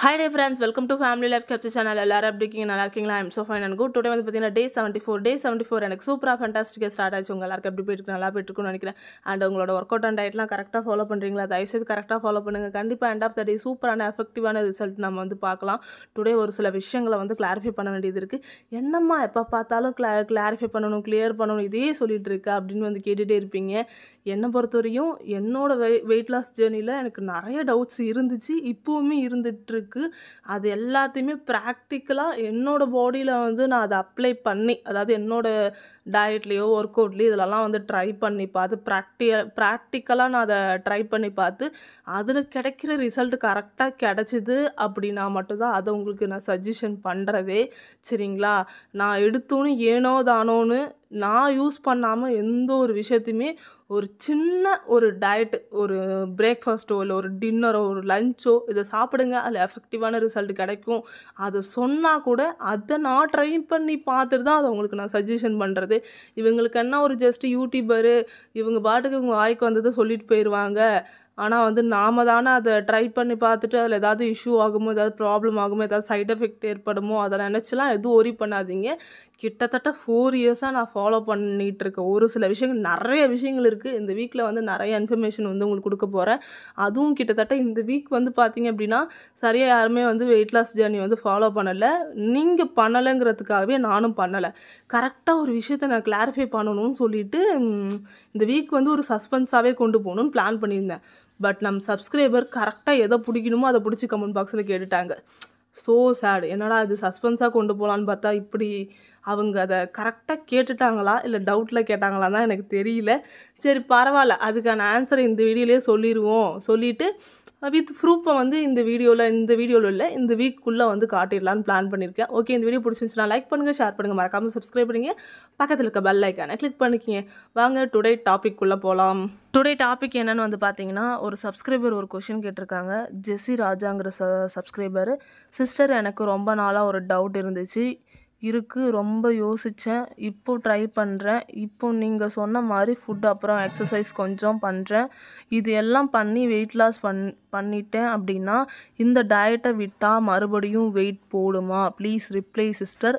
high day friends welcome to Family Life கேப்சி channel எல்லாரும் எப்படி இருக்கீங்க நல்லா இருக்கீங்களா I'm so fine and good today வந்து பார்த்தீங்கன்னா day seventy four day seventy four எனக்கு சூப்பராக ஃபண்டாஸ்டிக்காக ஸ்டார்ட் ஆச்சு உங்கள் எல்லாருக்கும் எப்படி போயிட்டு நல்லா போயிட்டுருக்குன்னு நினைக்கிறேன் அண்ட் உங்களோட ஒர்க் அவுட் அண்ட் டயட்லாம் கரெக்டாக ஃபாலோ பண்ணுறீங்களா தயவுசெய்து கரெக்டாக ஃபாலோ பண்ணுங்கள் கண்டிப்பாக எண்ட் ஆஃப் த டே சூப்பரான எஃபெக்டிவான ரிசல்ட் நம்ம வந்து பார்க்கலாம் டுடே ஒரு சில விஷயங்களை வந்து கிளாரிஃபை பண்ண வேண்டியது இருக்குது என்னம்மா எப்போ பார்த்தாலும் கிளா கிளாரிஃபை பண்ணணும் கிளியர் பண்ணணும் இதே சொல்லிகிட்டு இருக்கு அப்படின்னு வந்து கேட்டுகிட்டே இருப்பீங்க என்னை பொறுத்தவரையும் என்னோட வெயிட் லாஸ் ஜேர்னியில் எனக்கு நிறைய டவுட்ஸ் இருந்துச்சு இப்போவுமே இருந்துகிட்டு இருக்குது அது எல்லாத்தையுமே ப்ராக்டிக்கலாக என்னோடய பாடியில் வந்து நான் அதை அப்ளை பண்ணி அதாவது என்னோடய டயட்லேயோ ஒர்க் அவுட்லேயோ இதிலலாம் வந்து ட்ரை பண்ணி பார்த்து ப்ராக்டிய ப்ராக்டிக்கலாக நான் அதை ட்ரை பண்ணி பார்த்து அதில் கிடைக்கிற ரிசல்ட் கரெக்டாக கிடச்சிது அப்படின்னா மட்டும்தான் அதை உங்களுக்கு நான் சஜஷன் பண்ணுறதே சரிங்களா நான் எடுத்தோன்னு ஏனோ தானோன்னு நான் யூஸ் பண்ணாமல் எந்த ஒரு விஷயத்தையுமே ஒரு சின்ன ஒரு டயட் ஒரு பிரேக்ஃபாஸ்ட்டோ இல்லை ஒரு டின்னரோ ஒரு லஞ்சோ இதை சாப்பிடுங்க அதில் எஃபெக்டிவான ரிசல்ட் கிடைக்கும் அதை சொன்னால் கூட அதை நான் ட்ரை பண்ணி பார்த்துட்டு தான் அதை உங்களுக்கு நான் சஜஷன் பண்ணுறது இவங்களுக்கு என்ன ஒரு ஜஸ்ட் யூடியூபரு இவங்க பாட்டுக்கு இவங்க வாய்க்கு வந்ததை சொல்லிட்டு போயிடுவாங்க ஆனால் வந்து நாம தானே அதை ட்ரை பண்ணி பார்த்துட்டு அதில் ஏதாவது இஷ்யூ ஆகுமோ ஏதாவது ப்ராப்ளம் ஆகுமோ ஏதாவது சைட் எஃபெக்ட் ஏற்படுமோ அதை நினச்சிலாம் எதுவும் ஒரி பண்ணாதீங்க கிட்டத்தட்ட ஃபோர் இயர்ஸாக நான் ஃபாலோ பண்ணிகிட்டு இருக்கேன் ஒரு சில விஷயங்கள் நிறைய விஷயங்கள் இருக்குது இந்த வீக்கில் வந்து நிறைய இன்ஃபர்மேஷன் வந்து உங்களுக்கு கொடுக்க போகிறேன் அதுவும் கிட்டத்தட்ட இந்த வீக் வந்து பார்த்திங்க அப்படின்னா சரியாக யாருமே வந்து வெயிட் லாஸ் ஜேர்னி வந்து ஃபாலோ பண்ணலை நீங்கள் பண்ணலைங்கிறதுக்காகவே நானும் பண்ணலை கரெக்டாக ஒரு விஷயத்த நான் கிளாரிஃபை பண்ணணும்னு சொல்லிவிட்டு இந்த வீக் வந்து ஒரு சஸ்பென்ஸாகவே கொண்டு போகணும்னு பிளான் பண்ணியிருந்தேன் பட் நம்ம சப்ஸ்கிரைபர் கரெக்டாக எதை பிடிக்கணுமோ அதை பிடிச்சி கமெண்ட் பாக்ஸில் கேட்டுட்டாங்க ஸோ சேட் என்னடா இது சஸ்பென்ஸாக கொண்டு போகலான்னு பார்த்தா இப்படி அவங்க அதை கரெக்டாக கேட்டுட்டாங்களா இல்லை டவுட்டில் கேட்டாங்களா தான் எனக்கு தெரியல சரி பரவாயில்ல அதுக்கான ஆன்சரை இந்த வீடியோலேயே சொல்லிடுவோம் சொல்லிவிட்டு வித் ப்ரூஃபை வந்து இந்த வீடியோவில் இந்த வீடியோவில் இல்லை இந்த வீக்குள்ளே வந்து காட்டிடலான்னு பிளான் பண்ணியிருக்கேன் ஓகே இந்த வீடியோ பிடிச்சிருந்துச்சுன்னா லைக் பண்ணுங்கள் ஷேர் பண்ணுங்கள் மறக்காமல் சப்ஸ்கிரைப் பண்ணுங்கள் பக்கத்தில் இருக்க பெல் ஐக்கானை கிளிக் பண்ணிக்கிங்க வாங்க டுடே டாபிக் உள்ளே போகலாம் டுடே டாபிக் என்னென்னு வந்து பார்த்தீங்கன்னா ஒரு சப்ஸ்கிரைபர் ஒரு கொஷின் கேட்டிருக்காங்க ஜெஸ்ஸி ராஜாங்கிற ச சப்ஸ்கிரைபர் சிஸ்டர் எனக்கு ரொம்ப நாளாக ஒரு டவுட் இருந்துச்சு இருக்குது ரொம்ப யோசித்தேன் இப்போது ட்ரை பண்ணுறேன் இப்போது நீங்கள் சொன்ன மாதிரி ஃபுட் அப்புறம் எக்ஸசைஸ் கொஞ்சம் பண்ணுறேன் இது எல்லாம் பண்ணி வெயிட் லாஸ் பண் பண்ணிட்டேன் அப்படின்னா இந்த டயட்டை விட்டால் மறுபடியும் வெயிட் போடுமா ப்ளீஸ் ரிப்ளை சிஸ்டர்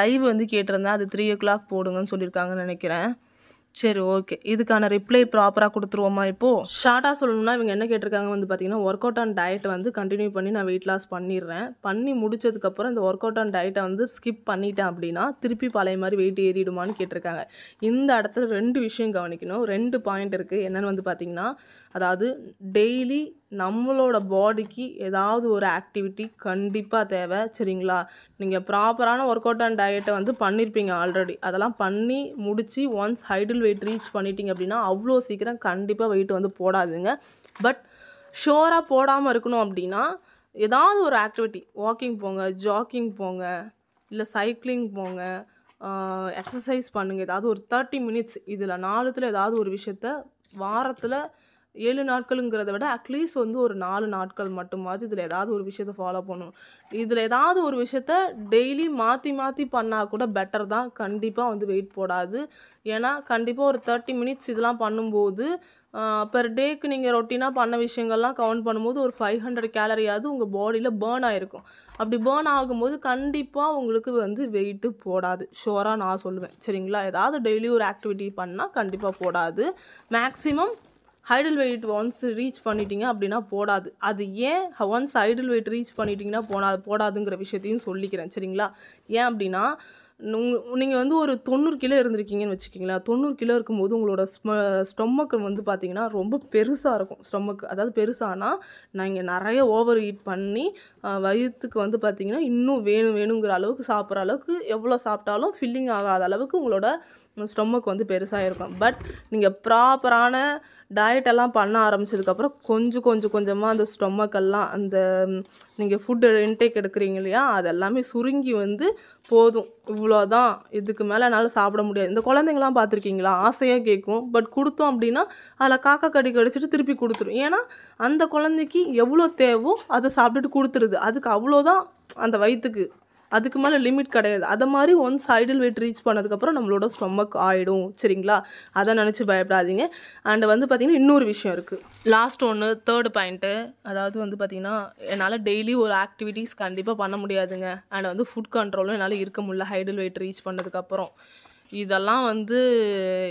லைவ் வந்து கேட்டிருந்தேன் அது த்ரீ ஓ கிளாக் போடுங்கன்னு சொல்லியிருக்காங்கன்னு நினைக்கிறேன் சரி ஓகே இதுக்கான ரிப்ளை ப்ராப்பராக கொடுத்துருவோமா இப்போது ஷார்ட்டாக சொல்லணும்னா இவங்க என்ன கேட்டிருக்காங்க வந்து பார்த்தீங்கன்னா ஒர்க் அவுட் ஆன் டயட்டை வந்து கண்டினியூ பண்ணி நான் வெயிட் லாஸ் பண்ணிடுறேன் பண்ணி முடிச்சதுக்கப்புறம் இந்த ஒர்க் அவுட் ஆன் டயட்டை வந்து ஸ்கிப் பண்ணிட்டேன் அப்படின்னா திருப்பி பழைய மாதிரி வெயிட் ஏறிடுமான்னு கேட்டிருக்காங்க இந்த இடத்துல ரெண்டு விஷயம் கவனிக்கணும் ரெண்டு பாயிண்ட் இருக்குது என்னென்னு வந்து பார்த்தீங்கன்னா அதாவது டெய்லி நம்மளோட பாடிக்கு ஏதாவது ஒரு ஆக்டிவிட்டி கண்டிப்பாக தேவை சரிங்களா நீங்கள் ப்ராப்பரான ஒர்க் அவுட் அண்ட் டயட்டை வந்து பண்ணியிருப்பீங்க ஆல்ரெடி அதெல்லாம் பண்ணி முடித்து ஒன்ஸ் ஹைடில் வெயிட் ரீச் பண்ணிட்டீங்க அப்படின்னா அவ்வளோ சீக்கிரம் கண்டிப்பாக வெயிட் வந்து போடாதுங்க பட் ஷோராக போடாமல் இருக்கணும் அப்படின்னா ஏதாவது ஒரு ஆக்டிவிட்டி வாக்கிங் போங்க ஜாக்கிங் போங்க இல்லை சைக்கிளிங் போங்க எக்ஸசைஸ் பண்ணுங்கள் ஏதாவது ஒரு தேர்ட்டி மினிட்ஸ் இதில் நாலுத்தில் ஏதாவது ஒரு விஷயத்த வாரத்தில் ஏழு நாட்களுங்கிறத விட அட்லீஸ்ட் வந்து ஒரு நாலு நாட்கள் மட்டுமாவது இதில் ஏதாவது ஒரு விஷயத்த ஃபாலோ பண்ணணும் இதில் ஏதாவது ஒரு விஷயத்த டெய்லி மாற்றி மாற்றி பண்ணால் கூட பெட்டர் தான் கண்டிப்பாக வந்து வெயிட் போடாது ஏன்னா கண்டிப்பாக ஒரு தேர்ட்டி மினிட்ஸ் இதெல்லாம் பண்ணும்போது பெர் டேக்கு நீங்கள் ரொட்டீனாக பண்ண விஷயங்கள்லாம் கவுண்ட் பண்ணும்போது ஒரு ஃபைவ் ஹண்ட்ரட் கேலரியாவது உங்கள் பாடியில் பேர்ன் ஆகிருக்கும் அப்படி பேர்ன் ஆகும்போது கண்டிப்பாக உங்களுக்கு வந்து வெயிட்டு போடாது ஷோராக நான் சொல்லுவேன் சரிங்களா ஏதாவது டெய்லி ஒரு ஆக்டிவிட்டி பண்ணால் கண்டிப்பாக போடாது maximum ideal weight once reach பண்ணிட்டீங்க அப்படின்னா போடாது அது ஏன் ஒன்ஸ் ஹைடல் வெயிட் ரீச் பண்ணிட்டீங்கன்னா போனா போடாதுங்கிற விஷயத்தையும் சொல்லிக்கிறேன் சரிங்களா ஏன் அப்படின்னா நீங்கள் வந்து ஒரு தொண்ணூறு கிலோ இருந்திருக்கீங்கன்னு வச்சுக்கிங்களா தொண்ணூறு கிலோ இருக்கும்போது உங்களோட ஸ்ம ஸ்டொமக்கு வந்து பார்த்திங்கன்னா ரொம்ப பெருசாக இருக்கும் ஸ்டொமக்கு அதாவது நான் இங்கே நிறைய ஓவர் ஹீட் பண்ணி வயிற்றுக்கு வந்து பார்த்திங்கன்னா இன்னும் வேணும் வேணுங்கிற அளவுக்கு சாப்பிட்ற அளவுக்கு எவ்வளோ சாப்பிட்டாலும் ஃபில்லிங் ஆகாத அளவுக்கு உங்களோட ஸ்டொமக் வந்து பெருசாக இருக்கும் பட் நீங்கள் ப்ராப்பரான டயட் எல்லாம் பண்ண ஆரம்பிச்சதுக்கப்புறம் கொஞ்சம் கொஞ்சம் கொஞ்சமாக அந்த ஸ்டொமக்கெல்லாம் அந்த நீங்கள் ஃபுட்டு இன்டேக் எடுக்கிறீங்க இல்லையா அதெல்லாமே சுருங்கி வந்து போதும் இவ்வளோதான் இதுக்கு மேலே என்னால் சாப்பிட முடியாது இந்த குழந்தைங்களாம் பார்த்துருக்கீங்களா ஆசையாக கேட்கும் பட் கொடுத்தோம் அப்படின்னா அதில் காக்கா கடி கடிச்சிட்டு திருப்பி கொடுத்துரும் ஏன்னா அந்த குழந்தைக்கு எவ்வளோ தேவோ அதை சாப்பிட்டுட்டு கொடுத்துருது அதுக்கு அவ்வளோதான் அந்த வயிற்றுக்கு அதுக்கு மேலே லிமிட் கிடையாது அதை மாதிரி ஒன்ஸ் ஐடல் வெயிட் ரீச் பண்ணதுக்கப்புறம் நம்மளோட ஸ்டொமக் ஆகிடும் சரிங்களா அதை நினச்சி பயப்படாதீங்க அண்ட் வந்து பார்த்திங்கன்னா இன்னொரு விஷயம் இருக்குது லாஸ்ட் ஒன்று தேர்டு பாயிண்ட்டு அதாவது வந்து பார்த்திங்கன்னா என்னால் டெய்லி ஒரு ஆக்டிவிட்டீஸ் கண்டிப்பாக பண்ண முடியாதுங்க அண்ட் வந்து ஃபுட் கண்ட்ரோலும் என்னால் இருக்க முடியல ஹைடல் வெயிட் ரீச் பண்ணதுக்கப்புறம் இதெல்லாம் வந்து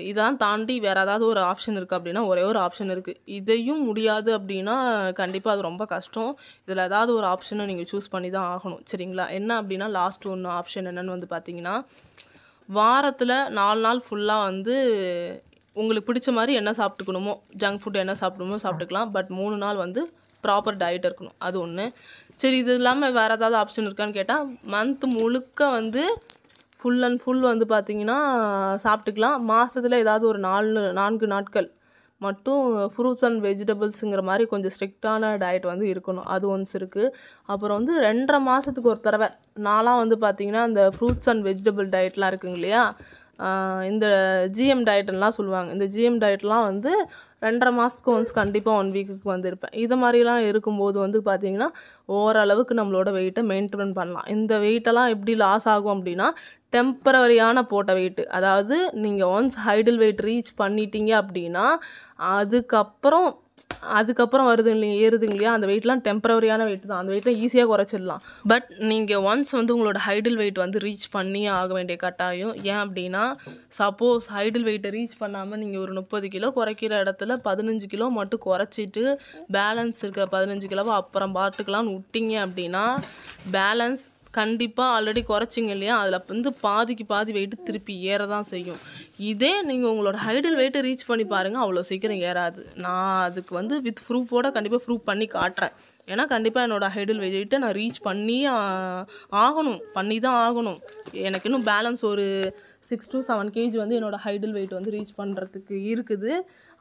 இதெல்லாம் தாண்டி வேறு ஏதாவது ஒரு ஆப்ஷன் இருக்குது அப்படின்னா ஒரே ஒரு ஆப்ஷன் இருக்குது இதையும் முடியாது அப்படின்னா கண்டிப்பாக அது ரொம்ப கஷ்டம் இதில் ஏதாவது ஒரு ஆப்ஷனை நீங்கள் சூஸ் பண்ணி தான் ஆகணும் சரிங்களா என்ன அப்படின்னா லாஸ்ட் ஒன்று ஆப்ஷன் என்னென்னு வந்து பார்த்தீங்கன்னா வாரத்தில் நாலு நாள் ஃபுல்லாக வந்து உங்களுக்கு பிடிச்ச மாதிரி என்ன சாப்பிட்டுக்கணுமோ ஜங்க் ஃபுட் என்ன சாப்பிடணுமோ சாப்பிட்டுக்கலாம் பட் மூணு நாள் வந்து ப்ராப்பர் டயட் இருக்கணும் அது ஒன்று சரி இது இல்லாமல் வேறு ஏதாவது ஆப்ஷன் இருக்கான்னு கேட்டால் மந்த் முழுக்க வந்து ஃபுல் அண்ட் ஃபுல் வந்து பார்த்திங்கன்னா சாப்பிட்டுக்கலாம் மாதத்துல ஏதாவது ஒரு நாலு நான்கு நாட்கள் மட்டும் ஃப்ரூட்ஸ் அண்ட் வெஜிடபிள்ஸுங்கிற மாதிரி கொஞ்சம் ஸ்ட்ரிக்டான டயட் வந்து இருக்கணும் அது ஒன்ஸ் இருக்குது அப்புறம் வந்து ரெண்டரை மாதத்துக்கு ஒரு தடவை நாளாக வந்து பார்த்திங்கன்னா அந்த ஃப்ரூட்ஸ் அண்ட் வெஜிடபிள் டயட்லாம் இருக்குங்க இல்லையா இந்த ஜிஎம் டயட்லாம் சொல்லுவாங்க இந்த ஜிஎம் டயட்லாம் வந்து ரெண்டரை மாதத்துக்கு ஒன்ஸ் கண்டிப்பாக ஒன் வீக்குக்கு வந்திருப்பேன் இது மாதிரிலாம் இருக்கும்போது வந்து பார்த்திங்கன்னா ஓரளவுக்கு நம்மளோட வெயிட்டை மெயின்டைன் பண்ணலாம் இந்த வெயிட்டெல்லாம் எப்படி லாஸ் ஆகும் அப்படின்னா டெம்பரவரியான போட்ட வெயிட்டு அதாவது நீங்கள் ஒன்ஸ் ஹைடில் வெயிட் ரீச் பண்ணிட்டீங்க அப்படின்னா அதுக்கப்புறம் அதுக்கப்புறம் வருது இல்லையா ஏறுதுங்க இல்லையா அந்த வெயிட்லாம் டெம்பரவரியான வெயிட் தான் அந்த வெயிட்லாம் ஈஸியாக குறைச்சிடலாம் பட் நீங்கள் ஒன்ஸ் வந்து உங்களோட ஹைடில் வெயிட் வந்து ரீச் பண்ணியே ஆக வேண்டிய கட்டாயம் ஏன் அப்படின்னா சப்போஸ் ஹைடில் வெயிட்டை ரீச் பண்ணாமல் நீங்கள் ஒரு முப்பது கிலோ குறைக்கிற இடத்துல பதினஞ்சு கிலோ மட்டும் குறைச்சிட்டு பேலன்ஸ் இருக்கிற பதினஞ்சு கிலோவை அப்புறம் பார்த்துக்கலாம்னு விட்டிங்க அப்படின்னா பேலன்ஸ் கண்டிப்பாக ஆல்ரெடி குறைச்சிங்க இல்லையா அதில் வந்து பாதிக்கு பாதி வெயிட்டு திருப்பி ஏற தான் செய்யும் இதே நீங்கள் உங்களோட ஹைடல் வெயிட்டை ரீச் பண்ணி பாருங்கள் அவ்வளோ சீக்கிரம் ஏறாது நான் அதுக்கு வந்து வித் ப்ரூஃபோட கண்டிப்பாக ப்ரூஃப் பண்ணி காட்டுறேன் ஏன்னா கண்டிப்பாக என்னோடய ஹைடல் வெயிட்டை நான் ரீச் பண்ணி ஆகணும் பண்ணி தான் ஆகணும் எனக்கு இன்னும் பேலன்ஸ் ஒரு சிக்ஸ் டு செவன் கேஜி வந்து என்னோடய ஹைடில் வெயிட் வந்து ரீச் பண்ணுறதுக்கு இருக்குது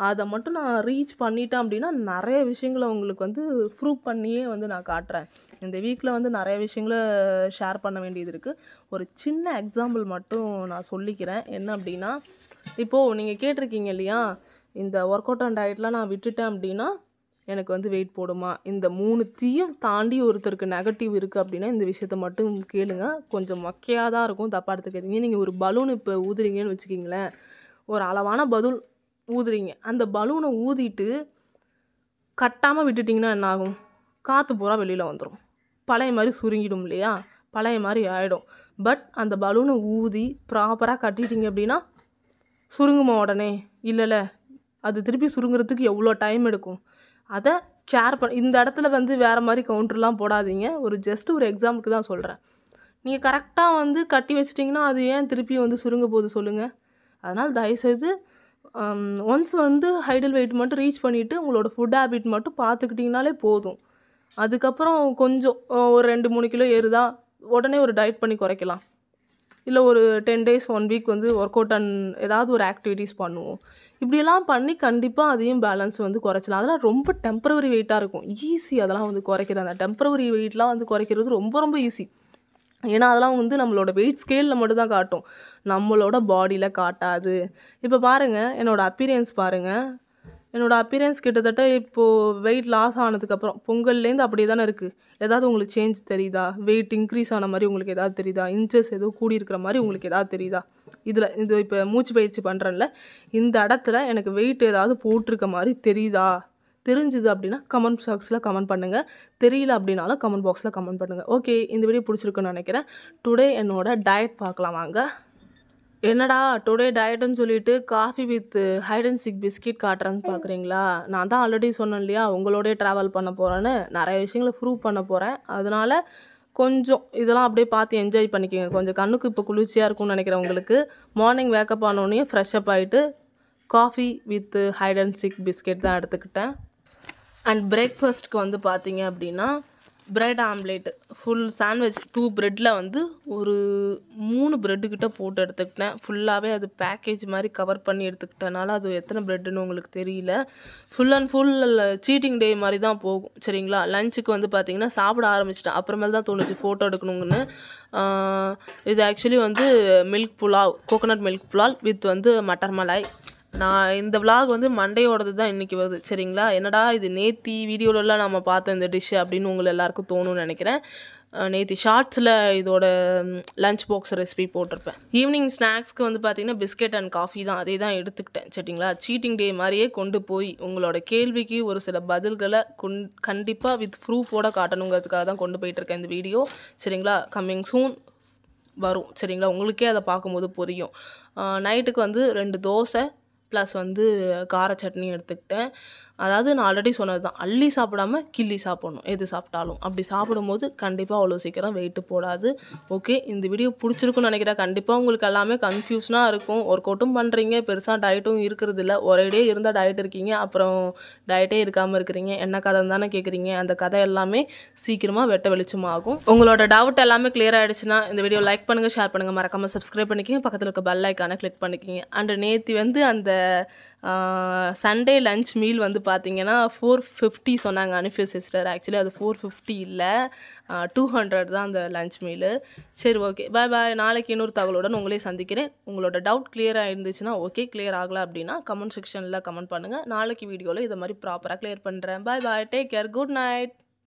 அதை மட்டும் நான் ரீச் பண்ணிட்டேன் அப்படின்னா நிறைய விஷயங்களை உங்களுக்கு வந்து ப்ரூவ் பண்ணியே வந்து நான் காட்டுறேன் இந்த வீக்கில் வந்து நிறைய விஷயங்களை ஷேர் பண்ண வேண்டியது இருக்குது ஒரு சின்ன எக்ஸாம்பிள் மட்டும் நான் சொல்லிக்கிறேன் என்ன அப்படின்னா இப்போது நீங்கள் கேட்டிருக்கீங்க இல்லையா இந்த ஒர்க் அவுட் அண்ட் டயட்லாம் நான் விட்டுட்டேன் அப்படின்னா எனக்கு வந்து வெயிட் போடுமா இந்த மூணுத்தையும் தாண்டி ஒருத்தருக்கு நெகட்டிவ் இருக்குது அப்படின்னா இந்த விஷயத்த மட்டும் கேளுங்க கொஞ்சம் மக்கையாக தான் இருக்கும் தப்பாக எடுத்துக்காதீங்க நீங்கள் ஒரு பலூன் இப்போ ஊதுறீங்கன்னு வச்சுக்கிங்களேன் ஒரு அளவான பதில் ஊதுறீங்க அந்த பலூனை ஊதிட்டு கட்டாமல் விட்டுட்டிங்கன்னா என்ன ஆகும் காற்று பூரா வெளியில் வந்துடும் பழைய மாதிரி சுருங்கிடும் இல்லையா பழைய மாதிரி ஆகிடும் பட் அந்த பலூனை ஊதி ப்ராப்பராக கட்டிட்டிங்க அப்படின்னா சுருங்குமா உடனே இல்லைல்ல அது திருப்பி சுருங்குறதுக்கு எவ்வளோ டைம் எடுக்கும் அதை ஷேர் பண்ண இந்த இடத்துல வந்து வேறு மாதிரி கவுண்ட்ருலாம் போடாதீங்க ஒரு ஜஸ்ட் ஒரு எக்ஸாம்பிளுக்கு தான் சொல்கிறேன் நீங்கள் கரெக்டாக வந்து கட்டி வச்சிட்டிங்கன்னா அது ஏன் திருப்பி வந்து சுருங்க போகுது சொல்லுங்கள் அதனால் தயவுசெய்து ஒன்ஸ் வந்து ஹைடல் வெயிட் மட்டும் ரீச் பண்ணிவிட்டு உங்களோட ஃபுட் ஹேபிட் மட்டும் பார்த்துக்கிட்டிங்கனாலே போதும் அதுக்கப்புறம் கொஞ்சம் ஒரு ரெண்டு மூணு கிலோ ஏறுதா உடனே ஒரு டயட் பண்ணி குறைக்கலாம் இல்லை ஒரு டென் டேஸ் ஒன் வீக் வந்து ஒர்க் அவுட் அண்ட் ஏதாவது ஒரு ஆக்டிவிட்டீஸ் பண்ணுவோம் இப்படியெல்லாம் பண்ணி கண்டிப்பாக அதையும் பேலன்ஸ் வந்து குறைச்சலாம் அதெல்லாம் ரொம்ப டெம்பரவரி வெயிட்டாக இருக்கும் ஈஸி அதெல்லாம் வந்து குறைக்கிறது அந்த டெம்பரவரி வெயிட்லாம் வந்து குறைக்கிறது ரொம்ப ரொம்ப ஈஸி ஏன்னா அதெல்லாம் வந்து நம்மளோட வெயிட் ஸ்கேலில் மட்டும்தான் காட்டும் நம்மளோட பாடியில் காட்டாது இப்போ பாருங்கள் என்னோடய அப்பீரியன்ஸ் பாருங்கள் என்னோடய அப்பியரன்ஸ் கிட்டத்தட்ட இப்போது வெயிட் லாஸ் ஆனதுக்கப்புறம் பொங்கல்லேருந்து அப்படியே தானே இருக்குது ஏதாவது உங்களுக்கு சேஞ்ச் தெரியுதா வெயிட் இன்க்ரீஸ் ஆன மாதிரி உங்களுக்கு எதாவது தெரியுதா இன்ச்சஸ் எதுவும் கூடி இருக்கிற மாதிரி உங்களுக்கு எதாவது தெரியுதா இதில் இது இப்போ மூச்சு பயிற்சி பண்ணுறேன்ல இந்த இடத்துல எனக்கு வெயிட் ஏதாவது போட்டிருக்க மாதிரி தெரியுதா தெரிஞ்சுது அப்படின்னா கமெண்ட் பாக்ஸில் கமெண்ட் பண்ணுங்கள் தெரியல அப்படின்னாலும் கமெண்ட் பாக்ஸில் கமெண்ட் பண்ணுங்கள் ஓகே இந்த வீடியோ பிடிச்சிருக்குன்னு நினைக்கிறேன் டுடே என்னோட டயட் பார்க்கலாம் வாங்க என்னடா டுடே டயட்டுன்னு சொல்லிட்டு coffee with Hide and Seek biscuit காட்டுறேன்னு பார்க்குறீங்களா நான் தான் ஆல்ரெடி சொன்னேன் இல்லையா உங்களோடய ட்ராவல் பண்ண போகிறேன்னு நிறைய விஷயங்களை ப்ரூவ் பண்ண போகிறேன் அதனால் கொஞ்சம் இதெல்லாம் அப்படியே பார்த்து என்ஜாய் பண்ணிக்கோங்க கொஞ்சம் கண்ணுக்கு இப்போ குளிர்ச்சியாக இருக்கும்னு நினைக்கிறேன் உங்களுக்கு மார்னிங் வேக்கப் ஆனோடனே ஃப்ரெஷ் அப் ஆகிட்டு coffee with Hide and Seek biscuit தான் எடுத்துக்கிட்டேன் அண்ட் பிரேக்ஃபாஸ்ட்க்கு வந்து பார்த்தீங்க அப்படின்னா bread omelette full sandwich two ப்ரெட்டில் வந்து ஒரு மூணு ப்ரெட்டுக்கிட்ட போட்டு எடுத்துக்கிட்டேன் ஃபுல்லாகவே அது பேக்கேஜ் மாதிரி கவர் பண்ணி எடுத்துக்கிட்டனால அது எத்தனை ப்ரெட்டுன்னு உங்களுக்கு தெரியல full and full cheating day மாதிரி தான் போகும் சரிங்களா லஞ்சுக்கு வந்து பார்த்திங்கன்னா சாப்பிட ஆரம்பிச்சிட்டேன் அப்புறமேல தான் தோணுச்சு ஃபோட்டோ எடுக்கணுங்கன்னு இது ஆக்சுவலி வந்து milk pulao coconut milk pulao with வந்து மட்டர் மலாய் நான் இந்த விலாக் வந்து மண்டையோடது தான் இன்றைக்கி வருது சரிங்களா என்னடா இது நேத்தி வீடியோலலாம் நம்ம பார்த்த இந்த டிஷ்ஷு அப்படின்னு உங்களை எல்லாருக்கும் தோணும்னு நினைக்கிறேன் நேற்று ஷார்ட்ஸில் இதோட லஞ்ச் பாக்ஸ் ரெசிபி போட்டிருப்பேன் ஈவினிங் ஸ்நாக்ஸ்க்கு வந்து பார்த்திங்கன்னா பிஸ்கெட் அண்ட் காஃபி தான் அதே தான் எடுத்துக்கிட்டேன் சரிங்களா சீட்டிங் டே மாதிரியே கொண்டு போய் உங்களோட கேள்விக்கு ஒரு சில பதில்களை கொண் கண்டிப்பாக வித் ப்ரூஃபோட காட்டணுங்கிறதுக்காக தான் கொண்டு போயிட்டுருக்கேன் இந்த வீடியோ சரிங்களா கம்மிங் சூன் வரும் சரிங்களா உங்களுக்கே அதை பார்க்கும்போது புரியும் நைட்டுக்கு வந்து ரெண்டு தோசை ப்ளஸ் வந்து கார சட்னி எடுத்துக்கிட்டேன் அதாவது நான் ஆல்ரெடி சொன்னது தான் அள்ளி சாப்பிடாம கிள்ளி சாப்பிடணும் எது சாப்பிட்டாலும் அப்படி சாப்பிடும்போது கண்டிப்பாக அவ்வளோ சீக்கிரம் வெயிட்டு போடாது ஓகே இந்த வீடியோ பிடிச்சிருக்குன்னு நினைக்கிறேன் கண்டிப்பாக உங்களுக்கு எல்லாமே கன்ஃபியூஷனாக இருக்கும் ஒர்க் அவுட்டும் பண்ணுறீங்க பெருசாக டயட்டும் இருக்கிறது இல்லை ஒரேடியே இருந்தால் டயட் இருக்கீங்க அப்புறம் டயட்டே இருக்காமல் இருக்கிறீங்க என்ன கதை தானே கேட்குறீங்க அந்த கதை எல்லாமே சீக்கிரமாக வெட்ட வெளிச்சமாகும் உங்களோட டவுட் எல்லாமே கிளியர் ஆகிடுச்சுன்னா இந்த வீடியோ லைக் பண்ணுங்கள் ஷேர் பண்ணுங்கள் மறக்காமல் சப்ஸ்கிரைப் பண்ணிக்கிங்க பக்கத்தில் இருக்க பெல் ஐக்கானை கிளிக் பண்ணிக்கிங்க அண்ட் நேற்று வந்து அந்த சண்டே லன்ச் மீல் வந்து பார்த்திங்கன்னா ஃபோர் ஃபிஃப்டி சொன்னாங்க அனுஃபியூ சிஸ்டர் ஆக்சுவலி அது ஃபோர் ஃபிஃப்டி இல்லை டூ ஹண்ட்ரட் தான் அந்த லன்ச் மீலு சரி ஓகே பாய் பாய் நாளைக்கு இன்னொரு தகவலுடன் உங்களே சந்திக்கிறேன் உங்களோட டவுட் கிளியர் இருந்துச்சுன்னா ஓகே கிளியர் ஆகலை அப்படின்னா கமெண்ட் செக்ஷனில் கமெண்ட் பண்ணுங்கள் நாளைக்கு வீடியோவில் இதை மாதிரி ப்ராப்பராக கிளியர் பண்ணுறேன் bye bye take care good night